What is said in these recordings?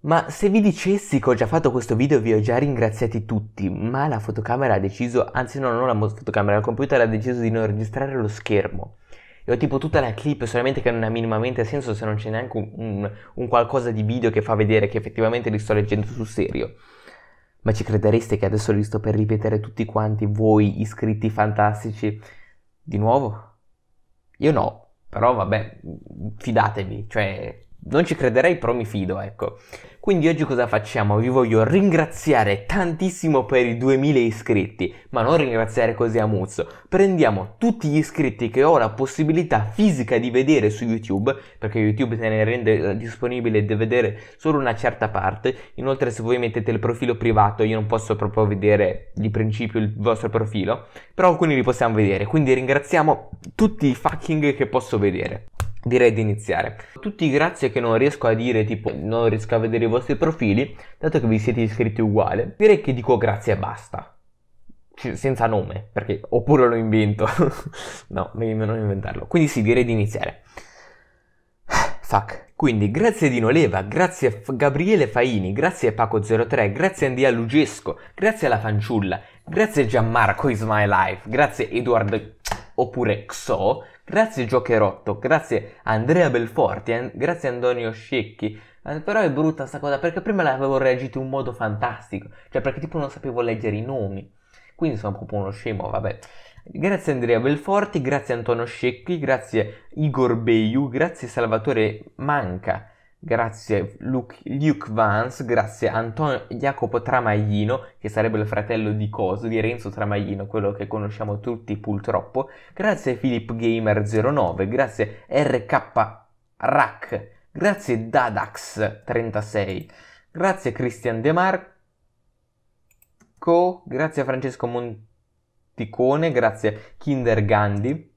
Ma se vi dicessi che ho già fatto questo video vi ho già ringraziati tutti, ma la fotocamera ha deciso, anzi no, non la fotocamera, il computer ha deciso di non registrare lo schermo. E ho tipo tutta la clip, solamente che non ha minimamente senso se non c'è neanche un, un, un qualcosa di video che fa vedere che effettivamente li sto leggendo sul serio. Ma ci credereste che adesso li sto per ripetere tutti quanti voi iscritti fantastici? Di nuovo? Io no, però vabbè, fidatevi, cioè non ci crederei, però mi fido, ecco. Quindi oggi cosa facciamo? Vi voglio ringraziare tantissimo per i 2000 iscritti, ma non ringraziare così a muzzo. Prendiamo tutti gli iscritti che ho la possibilità fisica di vedere su YouTube, perché YouTube se ne rende eh, disponibile di vedere solo una certa parte. Inoltre se voi mettete il profilo privato io non posso proprio vedere di principio il vostro profilo, però alcuni li possiamo vedere. Quindi ringraziamo tutti i fucking che posso vedere direi di iniziare. Tutti grazie che non riesco a dire tipo non riesco a vedere i vostri profili, dato che vi siete iscritti uguale, direi che dico grazie e basta. C- senza nome, perché oppure lo invento. no, meglio non inventarlo. Quindi sì, direi di iniziare. Fuck. Quindi grazie Dino Leva, grazie F- Gabriele Faini, grazie Paco03, grazie Andrea Lugesco, grazie alla fanciulla, grazie Gianmarco Is My Life, grazie Edward oppure XO, Grazie Giocherotto, grazie Andrea Belforti, eh, grazie Antonio Scicchi. Eh, però è brutta sta cosa perché prima l'avevo reagito in un modo fantastico, cioè perché tipo non sapevo leggere i nomi. Quindi sono proprio uno scemo, vabbè. Grazie Andrea Belforti, grazie Antonio Scicchi, grazie Igor Beiu, grazie Salvatore Manca grazie Luke, Luke Vance, grazie Antonio Jacopo Tramaglino, che sarebbe il fratello di Coso, di Renzo Tramaglino, quello che conosciamo tutti purtroppo, grazie Philip Gamer09, grazie RK Rack, grazie Dadax36, grazie Christian De Marco, grazie Francesco Monticone, grazie Kinder Gandhi,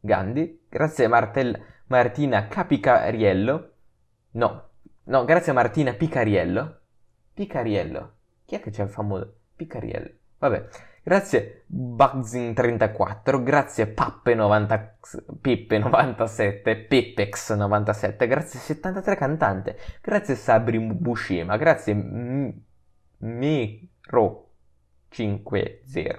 Gandhi grazie Martel, Martina Capicariello, No, no, grazie a Martina Picariello. Picariello. Chi è che c'è il famoso? Picariello. Vabbè. Grazie Bugzin34, grazie Pappe90, Pippe97, Pippex97, grazie 73 Cantante, grazie Sabri Bushima, grazie Miro50,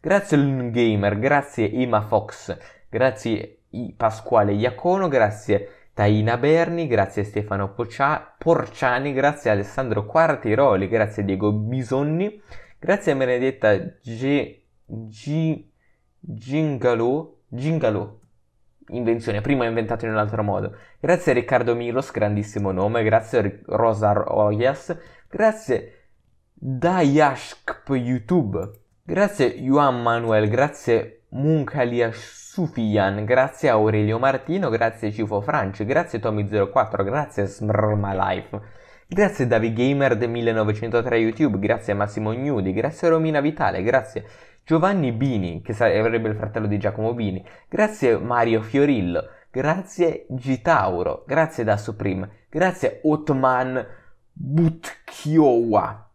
grazie Lungamer, grazie Ima Fox, grazie Pasquale Iacono, grazie Taina Berni, grazie Stefano Poccia, Porciani, grazie Alessandro Quartiroli, grazie Diego Bisogni, grazie a Benedetta G... G... Gingalo, Gingalò, invenzione, prima inventato in un altro modo. Grazie a Riccardo Milos, grandissimo nome, grazie a Rosa Royas, grazie Dayashkp YouTube, grazie Juan Manuel, grazie Muncalia Sufian, grazie a Aurelio Martino, grazie Cifo Franci, grazie Tommy04, grazie a Smrmalife, grazie a Davigamer del 1903 YouTube, grazie Massimo Gnudi, grazie Romina Vitale, grazie Giovanni Bini, che sarebbe il fratello di Giacomo Bini, grazie Mario Fiorillo, grazie Gitauro, grazie da Supreme, grazie Otman Butchiowa,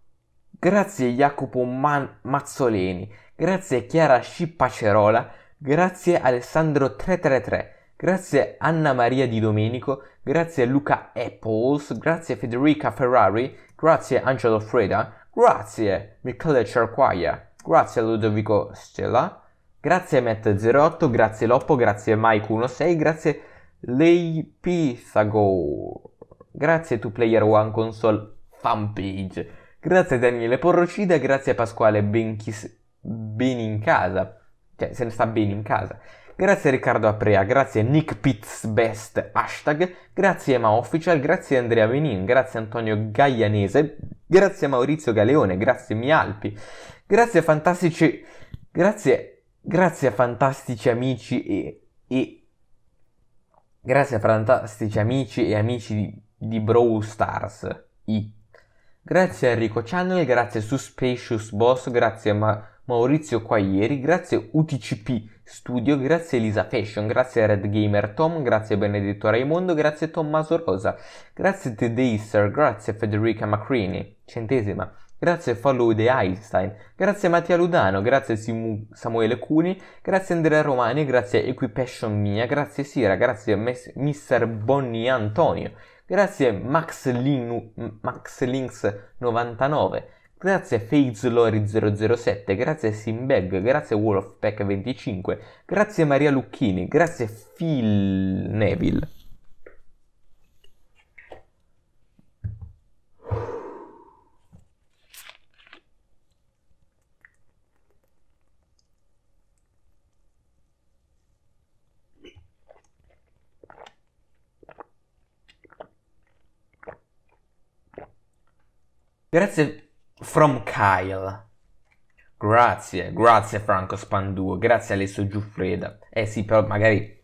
grazie Jacopo Man- Mazzoleni, grazie Chiara Scippacerola, grazie Alessandro 333, grazie Anna Maria Di Domenico, grazie Luca Apples, grazie Federica Ferrari, grazie Angelo Freda, grazie Michele Cerquaia, grazie Ludovico Stella, grazie Matt08, grazie Loppo, grazie Mike16, grazie Lei Pisago, grazie to Player One Console fanpage, grazie Daniele Porrocida, grazie Pasquale Benchis bene in casa, cioè se ne sta bene in casa. Grazie Riccardo Aprea, grazie Nick Pitts Best hashtag, grazie a Ema Official, grazie Andrea Venin, grazie Antonio Gaianese, grazie Maurizio Galeone, grazie Mialpi, grazie fantastici, grazie, grazie a fantastici amici e, e grazie a fantastici amici e amici di, di Brawl Stars. I. Grazie Enrico Channel, grazie a Suspicious Boss, grazie Ma- Maurizio Quaglieri, grazie UTCP Studio, grazie Elisa Fashion, grazie Red Gamer Tom, grazie Benedetto Raimondo, grazie Tommaso Rosa, grazie Tedeister, grazie Federica Macrini, centesima, grazie Follow the Einstein, grazie Mattia Ludano, grazie Simu- Samuele Cuni, grazie Andrea Romani, grazie Equipation Mia, grazie Sira, grazie Mes- Mr. Bonnie Antonio, grazie Max, Lin- Max Links 99, Grazie a FakeZlori007, grazie a Simbeg, grazie a Wolfpack25, grazie a Maria Lucchini, grazie a Phil Neville. Grazie From Kyle. Grazie, grazie Franco Spanduo, grazie Alessio Giuffreda. Eh sì, però magari...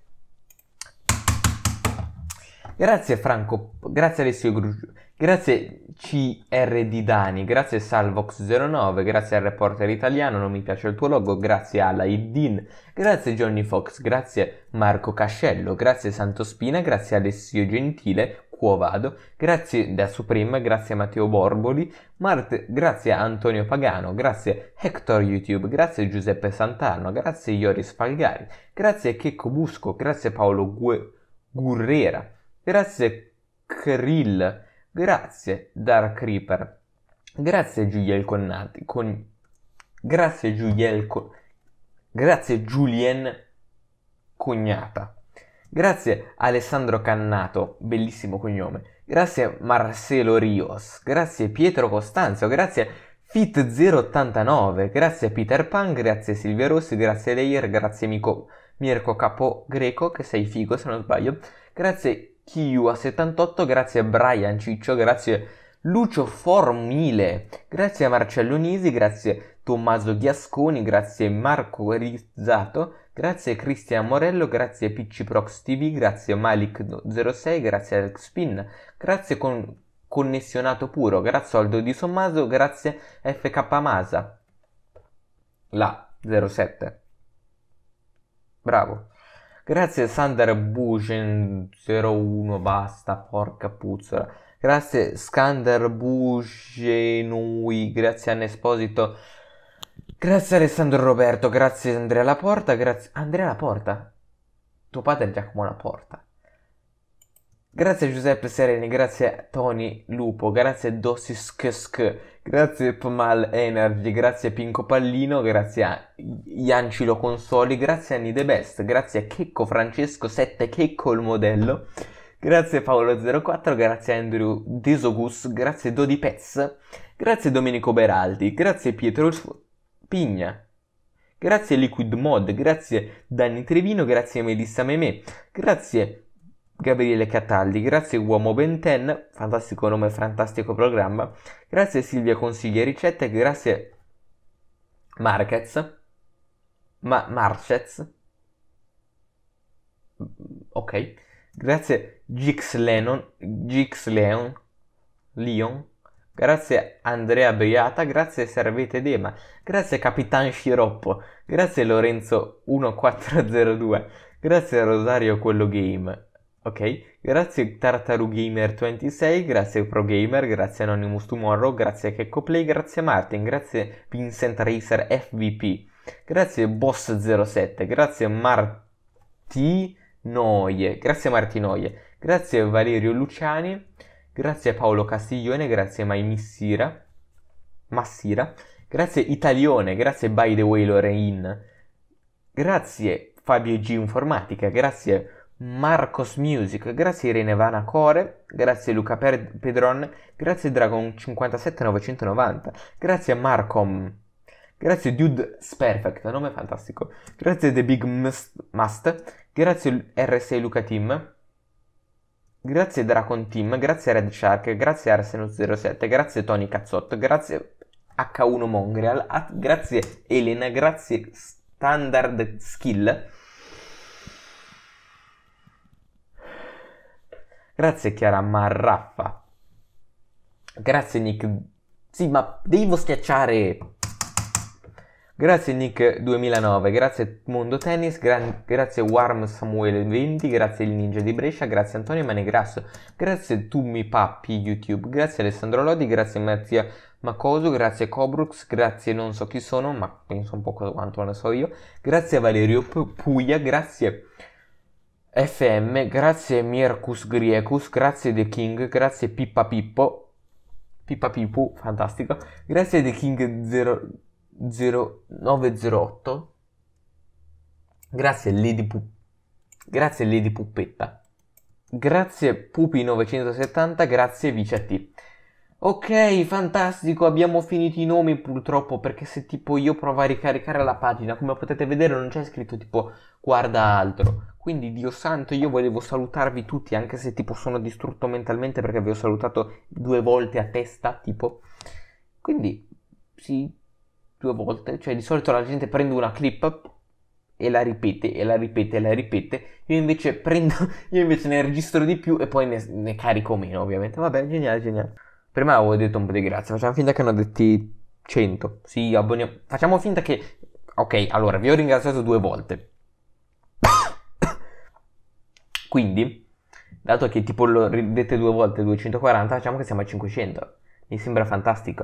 Grazie Franco, grazie Alessio Giuffreda. Grazie CRD Dani, grazie Salvox09, grazie al reporter italiano, non mi piace il tuo logo, grazie alla Iddin, grazie Johnny Fox, grazie Marco Cascello, grazie Santospina, grazie Alessio Gentile, Cuovado, grazie da Supreme, grazie Matteo Borboli, Mart, grazie Antonio Pagano, grazie Hector YouTube, grazie Giuseppe Santano, grazie Ioris Falgari, grazie Checco Busco, grazie Paolo Gue- Gurrera, grazie Krill, Grazie Dark Reaper. Grazie Giuliel Connati. Con... Grazie Giuliel con... Grazie Julien Cognata. Grazie Alessandro Cannato, bellissimo cognome. Grazie Marcelo Rios. Grazie Pietro Costanzo. Grazie Fit089. Grazie Peter Pan. Grazie Silvia Rossi. Grazie Leir. Grazie Mico... Mirko Capo Greco, che sei figo se non sbaglio. Grazie Kiu a 78, grazie a Brian Ciccio, grazie Lucio Formile, grazie a Marcello Nisi, grazie Tommaso Ghiasconi, grazie Marco Rizzato, grazie Cristian Morello, grazie Picci TV, grazie Malik06, grazie Alex Spin, grazie con Connessionato Puro, grazie Aldo Di Sommaso, grazie FK Masa, la 07. Bravo. Grazie Sander Bugen 01, basta, porca puzzola. Grazie Skander Bugenui, grazie Anne Esposito. Grazie Alessandro Roberto, grazie Andrea Laporta, grazie Andrea Laporta. Tuo padre è Giacomo Laporta. Grazie Giuseppe Sereni, grazie Tony Lupo, grazie Dossisksk, grazie Pmal Energy, grazie Pinco Pallino, grazie a Iancilo Consoli, grazie a Nide Best, grazie a Checco Francesco 7 Checco il modello, grazie Paolo04, grazie Andrew Desogus, grazie Dodi Pez, grazie Domenico Beraldi, grazie Pietro Pigna, grazie Liquid Mod, grazie Danny Trevino, grazie Melissa Meme, grazie Gabriele Cataldi, grazie Uomo Benten, fantastico nome, fantastico programma, grazie Silvia Consiglia e Ricette, grazie Marquez, ma Marchez, ok, grazie Gix Lennon, Gix Leon, Leon, grazie Andrea Beata, grazie Servete Dema, grazie Capitan Sciroppo, grazie Lorenzo 1402, grazie Rosario Quello Game, Ok, grazie tartarugamer 26 grazie ProGamer, grazie Anonymous Tomorrow, grazie KeccoPlay, grazie Martin, grazie Vincent Racer FVP, grazie Boss07, grazie Martinoie, grazie Martinoie, grazie Valerio Luciani, grazie Paolo Castiglione, grazie Maimissira, Massira, grazie Italione, grazie By the Way Lorraine, grazie Fabio G Informatica, grazie Marcos Music, grazie Irene Vana Core, grazie Luca Pedron, grazie Dragon 57990, grazie Marcom, mm, grazie Dude Sperfect, nome fantastico, grazie The Big Must, grazie RSA Luca Team, grazie Dracon Team, grazie Red Shark, grazie Arsenal07, grazie Tony Cazzotto, grazie H1 Monreal, grazie Elena, grazie Standard Skill. Grazie Chiara Marraffa. Grazie Nick. Sì, ma devo schiacciare. Grazie Nick 2009, grazie Mondo Tennis, gra- grazie Warm Samuel 20, grazie il Ninja di Brescia, grazie Antonio Manegrasso, grazie Tummi Pappi YouTube, grazie Alessandro Lodi, grazie Mattia Macoso, grazie Cobrux, grazie non so chi sono, ma penso un po' quanto ne so io, grazie Valerio Puglia, grazie FM, grazie Mircus Griecus, grazie The King, grazie Pippa Pippo, Pippa Pippu, fantastico, grazie The King 00908, grazie Lady, Pu- grazie Lady Puppetta, grazie Pupi970, grazie Vicia Ok, fantastico, abbiamo finito i nomi purtroppo perché se tipo io provo a ricaricare la pagina, come potete vedere non c'è scritto tipo guarda altro. Quindi Dio santo, io volevo salutarvi tutti anche se tipo sono distrutto mentalmente perché vi ho salutato due volte a testa, tipo. Quindi sì, due volte, cioè di solito la gente prende una clip e la ripete e la ripete e la ripete. Io invece prendo io invece ne registro di più e poi ne, ne carico meno, ovviamente. Vabbè, geniale, geniale. Prima avevo detto un po' di grazie, facciamo finta che hanno detti 100. Sì, abboniamo. Facciamo finta che... Ok, allora, vi ho ringraziato due volte. Quindi, dato che tipo lo dette due volte 240, facciamo che siamo a 500. Mi sembra fantastico.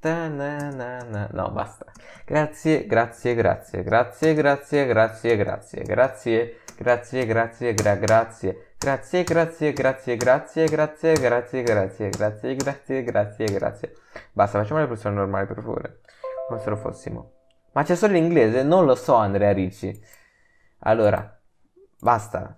Ta-na-na-na. No, basta. Grazie, grazie, grazie, grazie, grazie, grazie, grazie, grazie, grazie, grazie, gra, grazie. Grazie, grazie, grazie, grazie, grazie, grazie, grazie, grazie, grazie, grazie, grazie. Basta, facciamo le persone normali, per favore. Come se lo fossimo. Ma c'è solo l'inglese? Non lo so, Andrea Ricci. Allora, basta.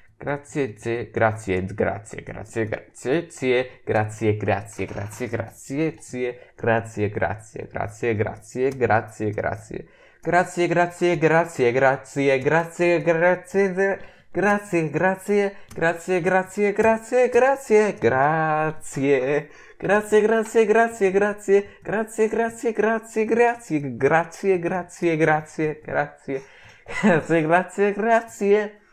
Grazie, ze, grazie, grazie, grazie, grazie, zie, grazie, grazie, grazie, grazie, zie, grazie, grazie, grazie, grazie, grazie, grazie, grazie, grazie, grazie, grazie, grazie, grazie, grazie, grazie, grazie, grazie, grazie, grazie, grazie. Grazie, grazie, grazie, grazie, grazie, grazie, grazie, grazie, grazie, grazie, grazie, grazie, grazie, grazie, grazie.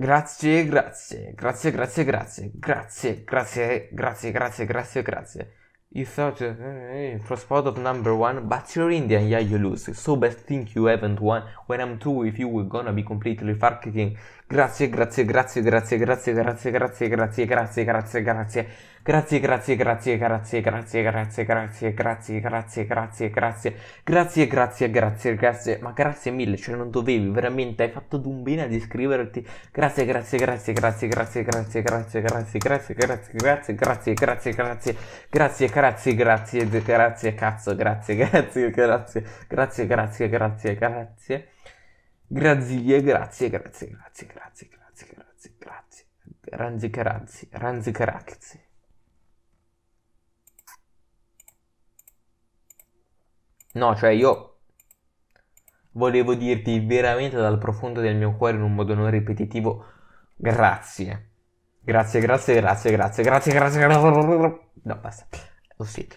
Grazie, grazie, grazie, grazie, grazie, grazie, grazie, grazie, grazie, grazie, grazie. You thought uh, for spot of number one, but you're Indian, yeah, you lose. So best think you haven't won. When I'm two with you, we're gonna be completely fucking. Grazie, grazie, grazie, grazie, grazie, grazie, grazie, grazie, grazie, grazie, grazie. Grazie, grazie, grazie, grazie, grazie, grazie, grazie, grazie, grazie, grazie, grazie, grazie, grazie, grazie, grazie, ma grazie mille, cioè non dovevi, veramente hai fatto d'un bene ad iscriverti. Grazie, grazie, grazie, grazie, grazie, grazie, grazie, grazie, grazie, grazie, grazie, grazie, grazie, grazie, grazie, grazie, grazie, grazie, cazzo, grazie, grazie, grazie, grazie, grazie, grazie, grazie. Grazie, grazie, grazie, grazie, grazie, grazie, grazie, grazie. Ranzi Carazzi, Ranzi Carazzi. No, cioè io volevo dirti veramente dal profondo del mio cuore in un modo non ripetitivo grazie. Grazie, grazie, grazie, grazie, grazie, grazie, grazie. No, basta. Lo sito.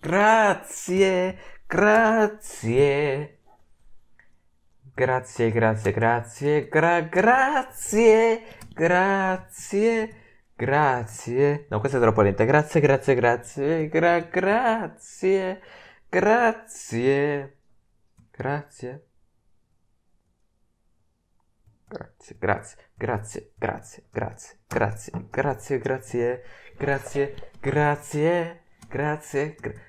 Grazie, grazie. Grazie, grazie, grazie, gra- grazie, grazie, grazie. No, questa è troppo lenta. Grazie, grazie, grazie, gra- grazie, grazie, grazie. Grazie, grazie, grazie, grazie, grazie, grazie, grazie, grazie, grazie, grazie, grazie.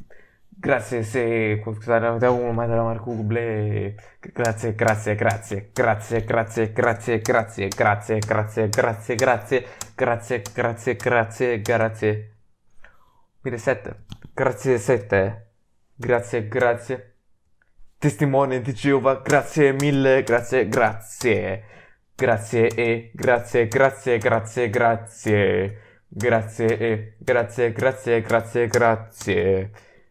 Grazie se scusate uno da Marco Bublé. Grazie, grazie, grazie, grazie, grazie, grazie, grazie, grazie, grazie, grazie, grazie, grazie, grazie, grazie, grazie. 1007. Grazie 7. Grazie, grazie. Testimone di Geova, grazie mille, grazie, grazie. Grazie e grazie, grazie, grazie, grazie. Grazie e grazie, grazie, grazie, grazie.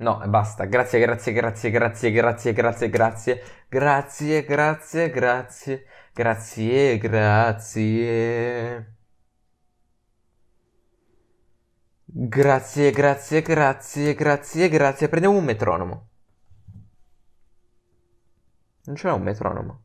No, basta. Grazie, grazie, grazie, grazie, grazie, grazie, grazie. Grazie, grazie, grazie, grazie, grazie. Grazie, grazie, grazie, grazie, grazie. Prendiamo un metronomo. Non c'è un metronomo.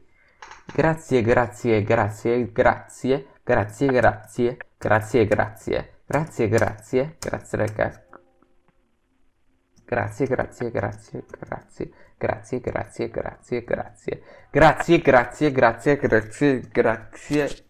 Grazie, grazie, grazie, grazie, grazie, grazie, grazie, grazie, grazie, grazie, grazie, ragazzi. Grazie, grazie, grazie, grazie, grazie, grazie, grazie, grazie, grazie, grazie, grazie, grazie, grazie.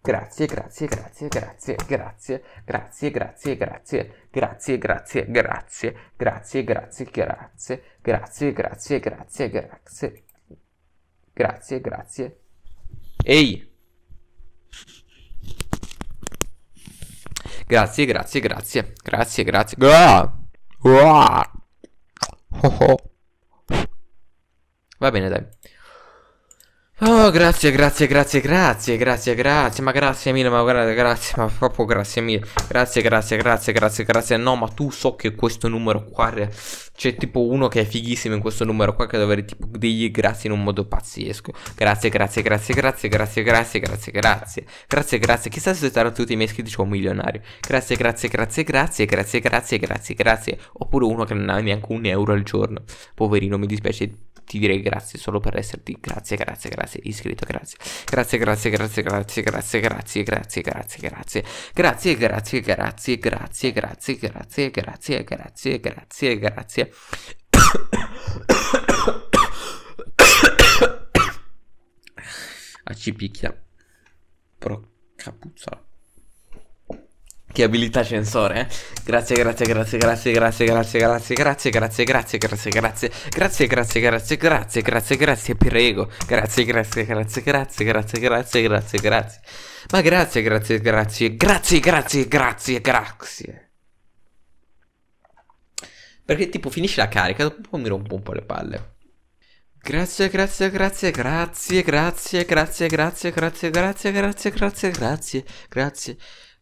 Grazie, grazie, grazie, grazie, grazie, grazie, grazie, grazie, grazie, grazie, grazie, grazie, grazie, grazie, grazie, grazie, grazie, grazie, grazie, grazie. Ehi! Grazie, grazie, grazie, grazie, grazie. Va bene, dai. Oh, grazie, grazie, grazie, grazie, grazie, grazie, ma grazie mille, ma guarda, grazie, ma proprio grazie mille, grazie, grazie, grazie, grazie, grazie, no, ma tu so che questo numero qua, c'è tipo uno che è fighissimo in questo numero qua, che dovrei tipo dirgli grazie in un modo pazzesco, grazie, grazie, grazie, grazie, grazie, grazie, grazie, grazie, grazie, grazie, chissà se saranno tutti i miei iscritti un milionario, grazie, grazie, grazie, grazie, grazie, grazie, grazie, grazie, oppure uno che non ha neanche un euro al giorno, poverino, mi dispiace, ti direi grazie solo per esserti, grazie, grazie, grazie grazie, iscritto, grazie. Grazie, grazie, grazie, grazie, grazie, grazie, grazie, grazie, grazie. Grazie, grazie, grazie, grazie, grazie, grazie, grazie, grazie, grazie, grazie. A ci picchia. Pro capuzzola. Che abilità censore, eh? Grazie, grazie, grazie, grazie, grazie, grazie, grazie, grazie, grazie, grazie, grazie, grazie, grazie, grazie, grazie, grazie, grazie, grazie, prego. Grazie, grazie, grazie, grazie, grazie, grazie, grazie, grazie. Ma grazie, grazie, grazie, grazie, grazie, grazie, grazie. Perché tipo finisce la carica, dopo un po' mi rompo un po' le palle. Grazie, grazie, grazie, grazie, grazie, grazie, grazie, grazie, grazie, grazie, grazie, grazie, grazie.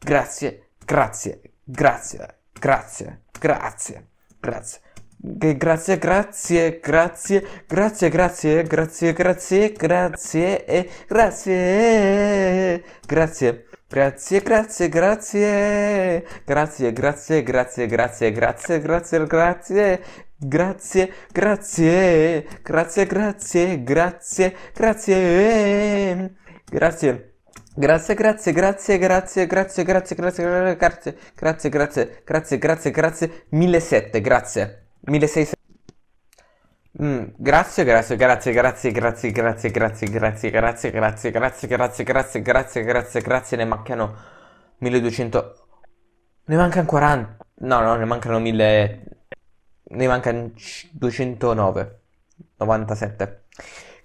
Grazie, grazie, grazie, grazie, grazie, grazie. Grazie, grazie, grazie, grazie, grazie, grazie, grazie, grazie, e grazie, grazie, grazie, grazie, grazie, grazie, grazie, grazie, grazie, grazie, grazie, grazie, grazie, grazie, grazie, grazie, grazie, grazie, grazie. Grazie, grazie, grazie, grazie, grazie, grazie, grazie, grazie, grazie, grazie, grazie, grazie, grazie, 1700, grazie, 1600. Grazie, grazie, grazie, grazie, grazie, grazie, grazie, grazie, grazie, grazie, grazie, grazie, grazie, grazie, grazie, grazie, ne mancano 1200. Ne mancano 40. No, no, ne mancano 1000. Ne mancano 209. 97.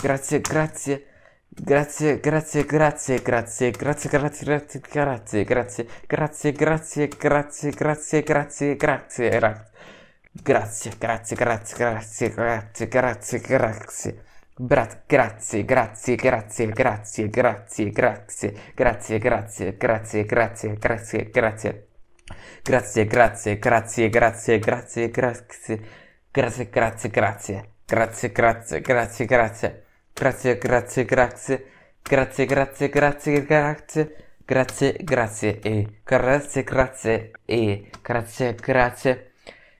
Grazie, grazie. Grazie, grazie, grazie, grazie, grazie, grazie, grazie, grazie, grazie, grazie, grazie, grazie, grazie, grazie, grazie. Grazie, grazie, grazie, grazie, grazie, grazie, grazie. Brat, grazie, grazie, grazie, grazie, grazie, grazie, grazie, grazie, grazie, grazie, grazie, grazie. Grazie, grazie, grazie, grazie, grazie, grazie. Grazie, grazie, grazie. Grazie, grazie, grazie, grazie. Grazie, grazie, grazie. Grazie, grazie, grazie, grazie. Grazie, grazie e grazie, grazie e grazie, grazie.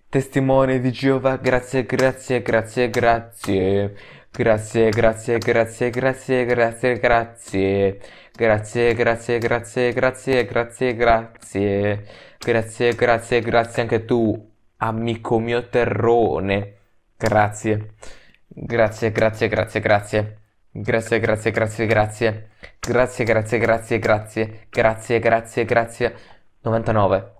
Testimone di Giova, grazie, grazie, grazie, grazie. Grazie, grazie, grazie, grazie, grazie, grazie. Grazie, grazie, grazie, grazie, grazie, grazie. Grazie, grazie, grazie anche tu, amico mio terrone. Grazie. Grazie, grazie, grazie, grazie. Grazie, grazie, grazie, grazie. Grazie, grazie, grazie, grazie. Grazie, grazie, grazie. 99.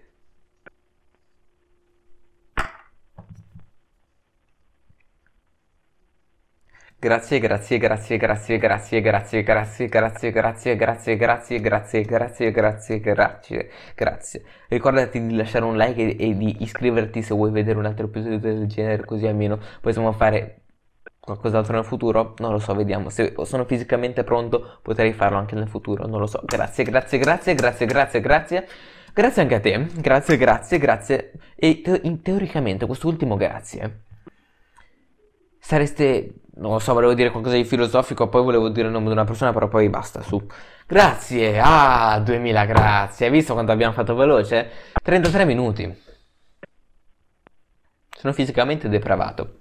Grazie, grazie, grazie, grazie, grazie, grazie, grazie, grazie, grazie, grazie, grazie, grazie, grazie, grazie, grazie, grazie. Ricordati di lasciare un like e di iscriverti se vuoi vedere un altro episodio del genere, così almeno possiamo fare qualcos'altro nel futuro. Non lo so, vediamo. Se sono fisicamente pronto potrei farlo anche nel futuro, non lo so. Grazie, grazie, grazie, grazie, grazie, grazie. Grazie anche a te, grazie, grazie, grazie. E teoricamente quest'ultimo grazie. Sareste non lo so, volevo dire qualcosa di filosofico, poi volevo dire il nome di una persona, però poi basta, su. Grazie, ah, 2000 grazie. Hai visto quanto abbiamo fatto veloce? 33 minuti. Sono fisicamente depravato.